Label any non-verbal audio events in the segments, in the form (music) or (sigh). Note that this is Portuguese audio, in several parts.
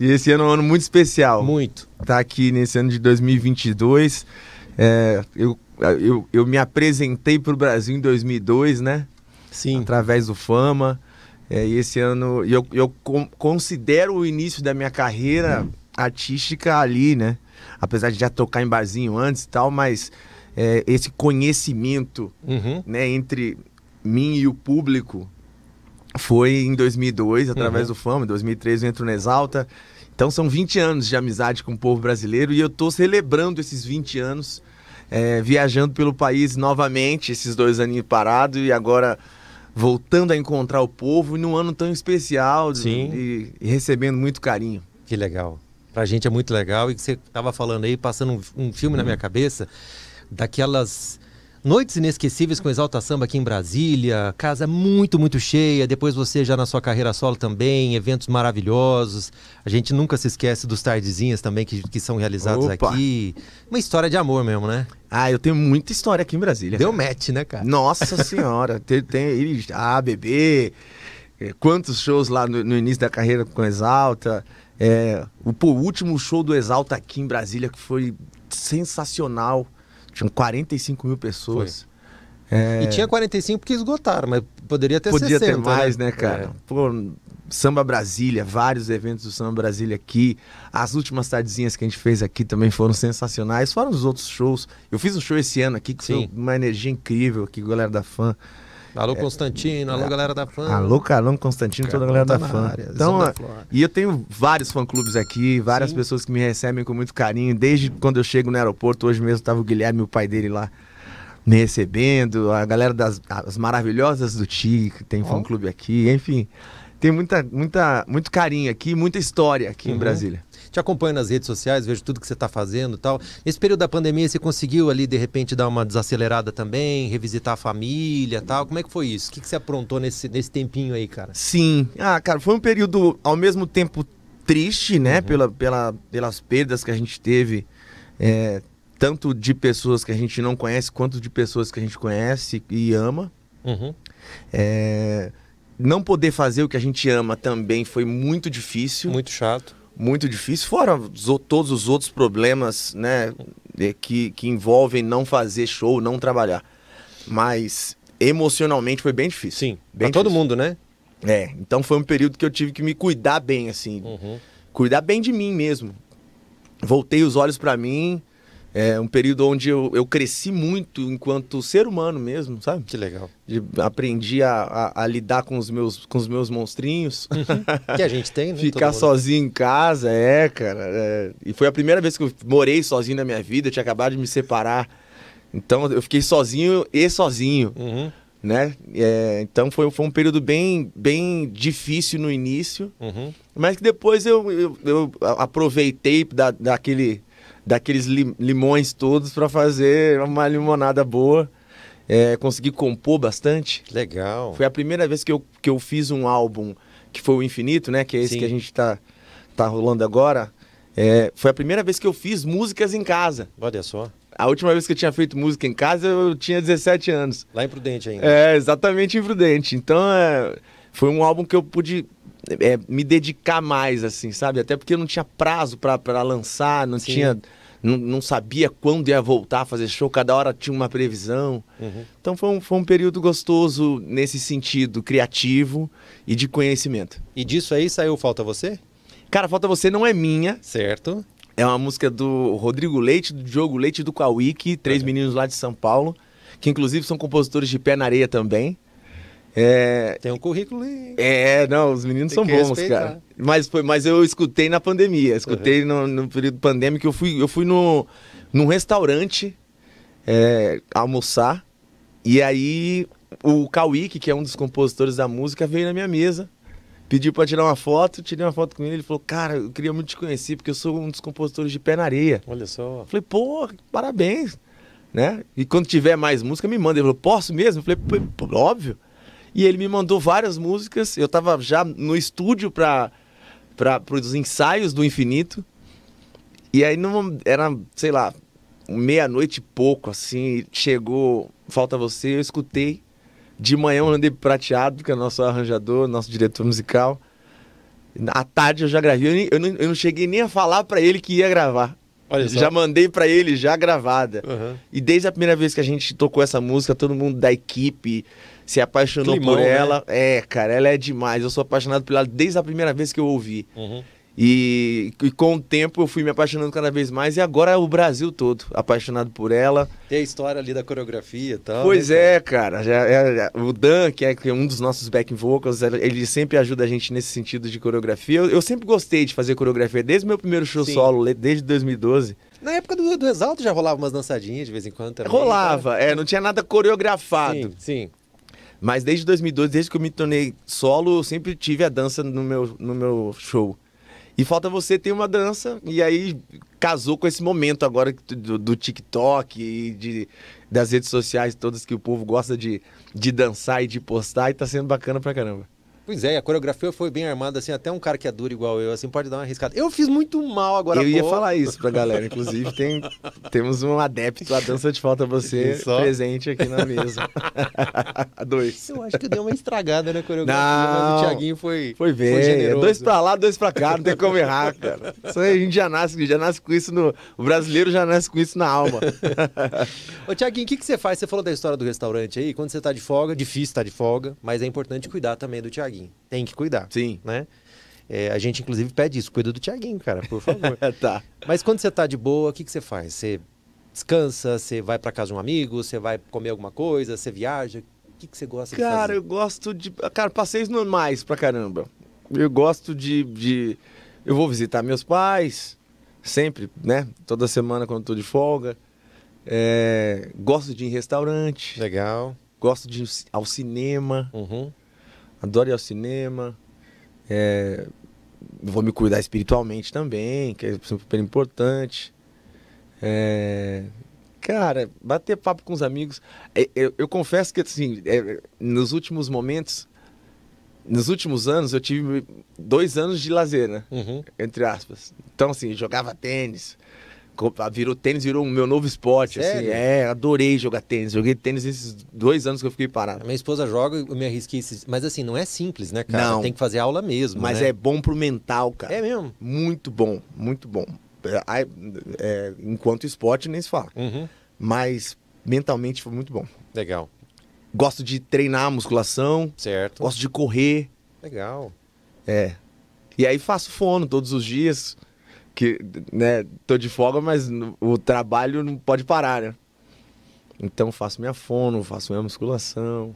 E esse ano é um ano muito especial. Muito. Tá aqui nesse ano de 2022. É, eu, eu, eu me apresentei para o Brasil em 2002, né? Sim. Através do Fama. É, e esse ano eu, eu considero o início da minha carreira hum. artística ali, né? Apesar de já tocar em barzinho antes e tal, mas é, esse conhecimento uhum. né, entre mim e o público foi em 2002, uhum. através uhum. do Fama, em 2003 eu entro no Exalta. Então são 20 anos de amizade com o povo brasileiro e eu estou celebrando esses 20 anos, é, viajando pelo país novamente, esses dois aninhos parados e agora voltando a encontrar o povo num ano tão especial Sim. E, e recebendo muito carinho. Que legal. Pra gente é muito legal e que você estava falando aí, passando um, um filme uhum. na minha cabeça, daquelas Noites inesquecíveis com Exalta Samba aqui em Brasília, casa muito, muito cheia. Depois você já na sua carreira solo também, eventos maravilhosos. A gente nunca se esquece dos tardezinhas também que, que são realizados Opa. aqui. Uma história de amor mesmo, né? Ah, eu tenho muita história aqui em Brasília. Deu match, né, cara? Nossa (laughs) Senhora! tem, tem Ah, bebê! É, quantos shows lá no, no início da carreira com Exalta. É, o, pô, o último show do Exalta aqui em Brasília que foi sensacional tinham 45 mil pessoas. É... E tinha 45 porque esgotaram, mas poderia ter Podia 60, ter mais, né, né cara? É. Pô, Samba Brasília, vários eventos do Samba Brasília aqui. As últimas tardezinhas que a gente fez aqui também foram sensacionais. Foram os outros shows. Eu fiz um show esse ano aqui que Sim. foi uma energia incrível aqui, galera da fã. Alô, é, Constantino, é, alô, galera da fã. Alô, Carlão, Constantino, toda a galera tá da fã. Área, então, é, e eu tenho vários fã-clubes aqui, várias Sim. pessoas que me recebem com muito carinho, desde quando eu chego no aeroporto, hoje mesmo estava o Guilherme, o pai dele lá, me recebendo, a galera das as maravilhosas do TIC, tem fã-clube aqui, enfim. Tem muita, muita, muito carinho aqui, muita história aqui uhum. em Brasília te acompanho nas redes sociais, vejo tudo que você está fazendo e tal. Nesse período da pandemia, você conseguiu ali, de repente, dar uma desacelerada também, revisitar a família tal? Como é que foi isso? O que, que você aprontou nesse, nesse tempinho aí, cara? Sim. Ah, cara, foi um período, ao mesmo tempo, triste, né? Uhum. Pela, pela, pelas perdas que a gente teve. É, tanto de pessoas que a gente não conhece, quanto de pessoas que a gente conhece e ama. Uhum. É, não poder fazer o que a gente ama também foi muito difícil. Muito chato muito difícil, fora todos os outros problemas, né, que, que envolvem não fazer show, não trabalhar. Mas emocionalmente foi bem difícil. Sim, bem pra todo mundo, né? É, então foi um período que eu tive que me cuidar bem, assim, uhum. cuidar bem de mim mesmo. Voltei os olhos para mim, é um período onde eu, eu cresci muito enquanto ser humano mesmo, sabe? Que legal. De, aprendi a, a, a, lidar com os meus, com os meus monstrinhos. Uhum. (laughs) que a gente tem, né? Ficar sozinho em casa, é, cara. É... E foi a primeira vez que eu morei sozinho na minha vida, eu tinha acabado de me separar. Então eu fiquei sozinho e sozinho. Uhum. Né? É, então foi, foi um período bem, bem difícil no início, uhum. mas que depois eu, eu, eu aproveitei da, daquele daqueles limões todos para fazer uma limonada boa. É, consegui compor bastante. Legal. Foi a primeira vez que eu, que eu fiz um álbum que foi o Infinito, né? Que é esse Sim. que a gente tá, tá rolando agora. É, foi a primeira vez que eu fiz músicas em casa. Olha só. A última vez que eu tinha feito música em casa, eu tinha 17 anos. Lá em Prudente ainda. É, exatamente em Prudente. Então, é, foi um álbum que eu pude é, me dedicar mais, assim, sabe? Até porque eu não tinha prazo para pra lançar, não Sim. tinha não, não, sabia quando ia voltar a fazer show, cada hora tinha uma previsão. Uhum. Então foi um, foi um período gostoso nesse sentido criativo e de conhecimento. E disso aí saiu Falta Você? Cara, Falta Você não é minha. Certo. É uma música do Rodrigo Leite, do Diogo Leite do Kawiki, três uhum. meninos lá de São Paulo, que inclusive são compositores de Pé na Areia também. É... Tem um currículo aí. É, não, os meninos Tem são bons, respeitar. cara. Mas, foi, mas eu escutei na pandemia, escutei uhum. no, no, período pandêmico, eu fui, eu fui no, num restaurante é, almoçar, e aí o Kawik, que é um dos compositores da música, veio na minha mesa, pediu para tirar uma foto, tirei uma foto com ele, ele falou, cara, eu queria muito te conhecer, porque eu sou um dos compositores de Pé na Areia. Olha só. Falei, pô, parabéns, né? E quando tiver mais música, me manda. Ele falou, posso mesmo? Eu falei, é óbvio. E ele me mandou várias músicas. Eu estava já no estúdio para os ensaios do Infinito. E aí não, era, sei lá, meia-noite e pouco, assim, chegou Falta Você, eu escutei. De manhã eu andei prateado, que é nosso arranjador, nosso diretor musical. À tarde eu já gravei, eu, não, eu não cheguei nem a falar para ele que ia gravar. Já mandei para ele, já gravada. Uhum. E desde a primeira vez que a gente tocou essa música, todo mundo da equipe se apaixonou Climão, por né? ela. Né? É, cara, ela é demais. Eu sou apaixonado por ela desde a primeira vez que eu ouvi. Uhum. E, e, com o tempo eu fui me apaixonando cada vez mais e agora é o Brasil todo apaixonado por ela. Tem a história ali da coreografia e tal. Pois né? é, cara. Já, já, o Dan, é, que é um dos nossos back vocals, ele sempre ajuda a gente nesse sentido de coreografia. Eu, eu sempre gostei de fazer coreografia desde o meu primeiro show Sim. solo, desde 2012. Na época do, do Exalto já rolava umas dançadinhas de vez em quando também. Rolava, cara. Né? é, não tinha nada coreografado. Sim, sim. Mas desde 2012, desde que eu me tornei solo, eu sempre tive a dança no meu, no meu show. E falta você ter uma dança. E aí casou com esse momento agora do, do TikTok e de, das redes sociais todas que o povo gosta de, de dançar e de postar. E tá sendo bacana pra caramba. Pois é, a coreografia foi bem armada, assim, até um cara que é duro igual eu, assim, pode dar uma arriscada. Eu fiz muito mal agora. Eu pô. ia falar isso pra galera, (laughs) inclusive tem, temos um adepto à dança de falta você Só? presente aqui na mesa. (laughs) dois. Eu acho que deu uma estragada na coreografia, não, mas o Thiaguinho foi Foi bem, foi dois pra lá, dois pra cá, não tem como errar, cara. Isso aí a gente já nasce, já nasce com isso no... O brasileiro já nasce com isso na alma. (laughs) Ô Thiaguinho, o que, que você faz? Você falou da história do restaurante aí, quando você tá de folga, difícil estar tá de folga, mas é importante cuidar também do Thiaguinho. Tem que cuidar. Sim. Né? É, a gente, inclusive, pede isso. Cuida do Thiaguinho, cara, por favor. (laughs) tá. Mas quando você tá de boa, o que, que você faz? Você descansa? Você vai para casa de um amigo? Você vai comer alguma coisa? Você viaja? O que, que você gosta cara, de fazer? Cara, eu gosto de... Cara, passeios normais pra caramba. Eu gosto de... de... Eu vou visitar meus pais, sempre, né? Toda semana quando tô de folga. É... Gosto de ir em restaurante. Legal. Gosto de ir ao cinema. Uhum adoro ir ao cinema, é, vou me cuidar espiritualmente também, que é super importante. É, cara, bater papo com os amigos. É, eu, eu, confesso que, assim, é, nos últimos momentos, nos últimos anos, eu tive dois anos de lazer, né? Uhum. Entre aspas. Então, assim, jogava tênis, ah, virou tênis, virou o meu novo esporte. Assim. Sério? Assim, é, adorei jogar tênis. Joguei tênis esses dois anos que eu fiquei parado. minha esposa joga, eu me arrisquei. Esses... Mas assim, não é simples, né, cara? Não. Tem que fazer aula mesmo. Mas né? é bom pro mental, cara. É mesmo? Muito bom, muito bom. É, é, enquanto esporte, nem se fala. Uhum. Mas mentalmente foi muito bom. Legal. Gosto de treinar musculação. Certo. Gosto de correr. Legal. É. E aí faço fono todos os dias que, né, tô de folga, mas o trabalho não pode parar, né? Então faço minha fono, faço minha musculação.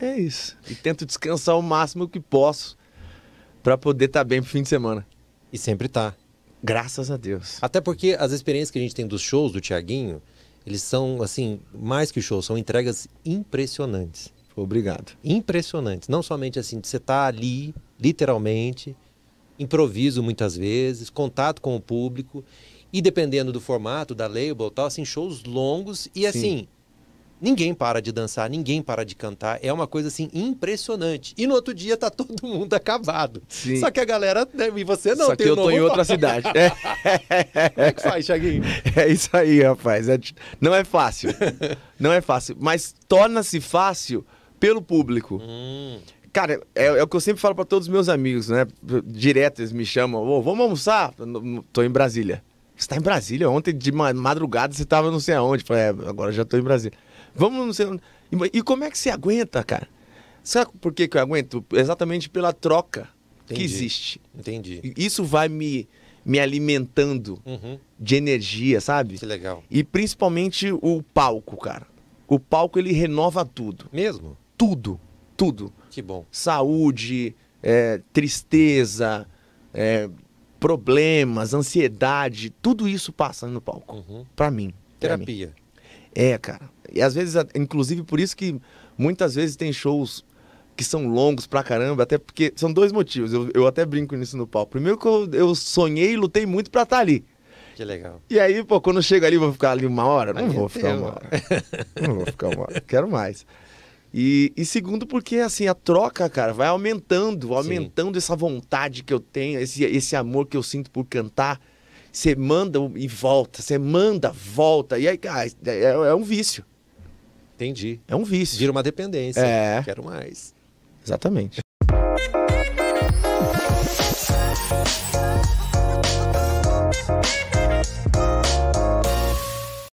É isso. E tento descansar o máximo que posso para poder estar tá bem pro fim de semana. E sempre tá. Graças a Deus. Até porque as experiências que a gente tem dos shows do Tiaguinho, eles são, assim, mais que shows, são entregas impressionantes. Obrigado. Impressionantes. Não somente assim, de você estar tá ali, literalmente, improviso muitas vezes, contato com o público. E dependendo do formato, da label tal, assim, shows longos e assim, ninguém para de dançar, ninguém para de cantar. É uma coisa assim impressionante. E no outro dia tá (laughs) todo mundo acabado. Sim. Só que a galera, né, e você não Só tem que eu tô em outra cidade. (laughs) É. Como é que faz, Chaguinho? É isso aí, rapaz. É... não é fácil. (laughs) não é fácil, mas torna-se fácil pelo público. Hum. Cara, é, é, o que eu sempre falo para todos os meus amigos, né? Direto eles me chamam, oh, vamos almoçar? Tô em Brasília. Você tá em Brasília? Ontem de madrugada você tava não sei aonde. Falei, é, agora já tô em Brasília. Vamos não sei aonde. E, e como é que você aguenta, cara? Sabe por que, que eu aguento? Exatamente pela troca Entendi. que existe. Entendi. Isso vai me, me alimentando uhum. de energia, sabe? Que legal. E principalmente o palco, cara. O palco ele renova tudo. Mesmo? Tudo tudo. Que bom. Saúde, é, tristeza, é, problemas, ansiedade, tudo isso passa no palco. Uhum. Para mim. Terapia. Pra mim. É, cara. E às vezes, inclusive por isso que muitas vezes tem shows que são longos pra caramba, até porque são dois motivos. Eu, eu até brinco nisso no palco. Primeiro que eu, eu sonhei e lutei muito pra estar tá ali. Que legal. E aí, pô, quando eu chego ali, vou ficar ali uma hora? Não vou é ficar uma hora. Não vou ficar uma hora. (laughs) Quero mais. E, e, segundo, porque assim, a troca, cara, vai aumentando, aumentando Sim. essa vontade que eu tenho, esse, esse amor que eu sinto por cantar. Você manda e volta, você manda, volta. E aí, cara, é, é, é um vício. Entendi. É um vício. Vira uma dependência. É. Quero mais. Exatamente.